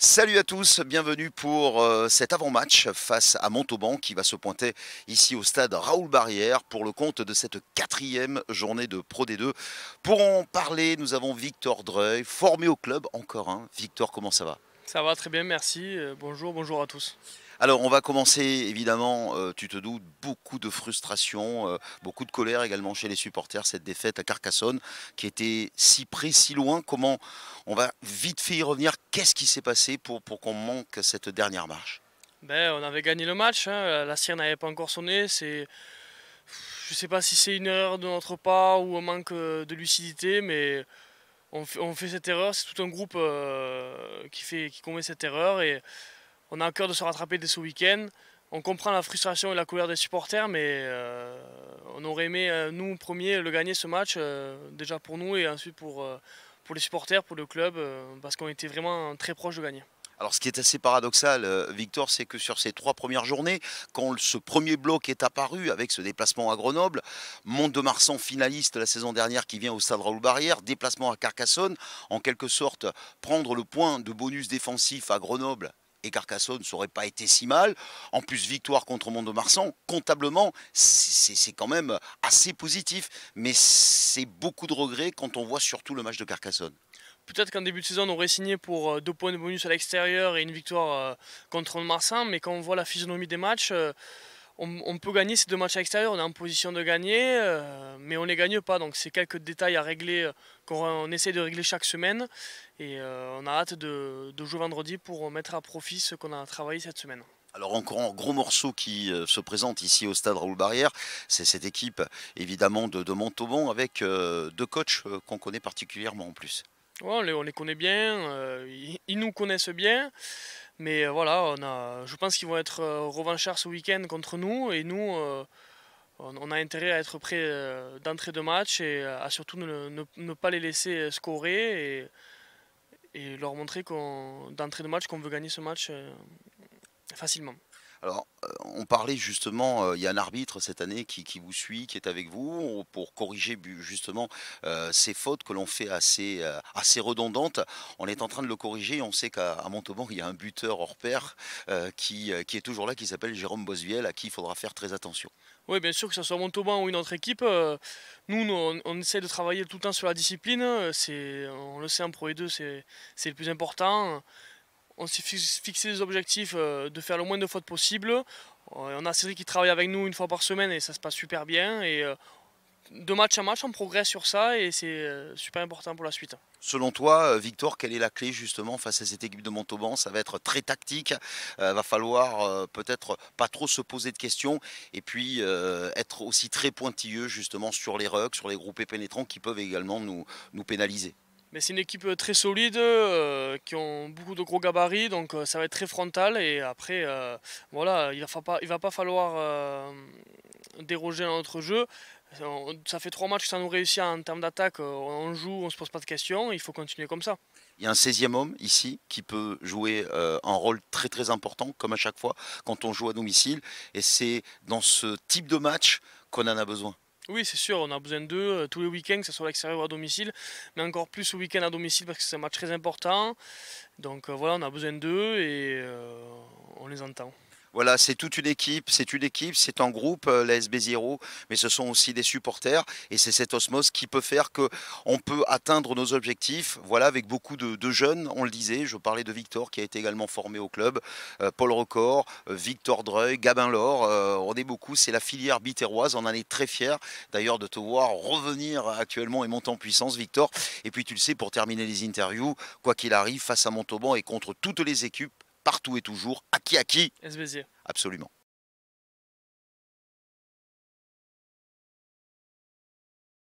Salut à tous, bienvenue pour euh, cet avant-match face à Montauban qui va se pointer ici au stade Raoul Barrière pour le compte de cette quatrième journée de Pro D2. Pour en parler, nous avons Victor Dreuil, formé au club encore un. Victor, comment ça va Ça va très bien, merci. Euh, bonjour, bonjour à tous. Alors, on va commencer, évidemment, euh, tu te doutes, beaucoup de frustration, euh, beaucoup de colère également chez les supporters, cette défaite à Carcassonne qui était si près, si loin. Comment on va vite fait y revenir Qu'est-ce qui s'est passé pour, qu'on manque cette dernière marche ben, On avait gagné le match, hein. la sirène n'avait pas encore sonné. C'est... Je ne sais pas si c'est une erreur de notre part ou un manque euh, de lucidité, mais on, fait cette erreur. C'est tout un groupe qui, fait, qui commet cette erreur. et on a à cœur de se rattraper dès ce week-end. On comprend la frustration et la colère des supporters, mais euh, on aurait aimé, euh, nous, premier, le gagner ce match, euh, déjà pour nous et ensuite pour, pour les supporters, pour le club, parce qu'on était vraiment très proche de gagner. Alors ce qui est assez paradoxal, Victor, c'est que sur ces trois premières journées, quand ce premier bloc est apparu avec ce déplacement à Grenoble, Mont-de-Marsan finaliste la saison dernière qui vient au Stade Raoul Barrière, déplacement à Carcassonne, en quelque sorte prendre le point de bonus défensif à Grenoble et Carcassonne, ça aurait pas été si mal. En plus, victoire contre Mont-de-Marsan, comptablement, c'est quand même assez positif. Mais c'est beaucoup de regrets quand on voit surtout le match de Carcassonne. Peut-être qu'en début de saison, on aurait signé pour euh, deux points de bonus à l'extérieur et une victoire euh, contre Mont-de-Marsan. Mais quand on voit la physionomie des matchs... Euh, on, peut gagner ces deux matchs à l'extérieur, on est en position de gagner, euh, mais on ne les gagne pas. Donc c'est quelques détails à régler euh, qu'on essaie de régler chaque semaine. Et euh, on a hâte de, jouer vendredi pour mettre à profit ce qu'on a travaillé cette semaine. Alors encore un gros morceau qui se présente ici au stade Raoul Barrière, c'est cette équipe évidemment de, Montauban avec deux coachs qu'on connaît particulièrement en plus. Ouais, on, les, connaît bien, ils nous connaissent bien. Mais euh, voilà, on a, je pense qu'ils vont être euh, revanchards ce week-end contre nous. Et nous, euh, on, a intérêt à être prêt d'entrée de match et à surtout ne, pas les laisser scorer et, et leur montrer d'entrée de match qu'on veut gagner ce match facilement. Alors, euh, on parlait justement, euh, il y a un arbitre cette année qui, vous suit, qui est avec vous, pour corriger justement euh, ces fautes que l'on fait assez, assez redondantes. On est en train de le corriger. On sait qu'à Montauban, il y a un buteur hors pair qui, est toujours là, qui s'appelle Jérôme Bosviel, à qui il faudra faire très attention. Oui, bien sûr, que ce soit Montauban ou une autre équipe, nous, on, essaie de travailler tout le temps sur la discipline. on le sait en Pro et 2, c'est le plus important on s'est fixé des objectifs euh, de faire le moins de fautes possible. Euh, on a Cédric qui travaille avec nous une fois par semaine et ça se passe super bien. Et euh, de match à match, on progresse sur ça et c'est super important pour la suite. Selon toi, Victor, quelle est la clé justement face à cette équipe de Montauban Ça va être très tactique, va falloir peut-être pas trop se poser de questions et puis être aussi très pointilleux justement sur les rugs, sur les groupés pénétrants qui peuvent également nous, nous pénaliser. Mais c'est une équipe euh, très solide, euh, qui ont beaucoup de gros gabarits, donc euh, ça va être très frontal. Et après, voilà, il ne va, pas, va pas falloir déroger à notre jeu. ça fait trois matchs que ça nous réussit en termes d'attaque. On joue, on ne se pose pas de questions. Il faut continuer comme ça. Il y a un 16e homme ici qui peut jouer un rôle très très important, comme à chaque fois, quand on joue à domicile. Et c'est dans ce type de match qu'on en a besoin. Oui, c'est sûr, on a besoin d'eux euh, tous les week-ends, que ce soit à l'extérieur ou à domicile, mais encore plus au week-end à domicile parce que c'est un match très important. Donc euh, voilà, on a besoin d'eux et euh, on les entend. Voilà, c'est toute une équipe, c'est une équipe, c'est un groupe, euh, la 0, mais ce sont aussi des supporters et c'est cette osmose qui peut faire que peut atteindre nos objectifs. Voilà, avec beaucoup de, jeunes, on le disait, je parlais de Victor qui a été également formé au club, euh, Paul Record, euh, Victor Dreuil, Gabin Laure, on est beaucoup, c'est la filière bitéroise, on en est très fiers d'ailleurs de te voir revenir actuellement et monter en puissance, Victor. Et puis tu le sais, pour terminer les interviews, quoi qu'il arrive, face à Montauban et contre toutes les équipes, partout et toujours. À qui à qui Absolument.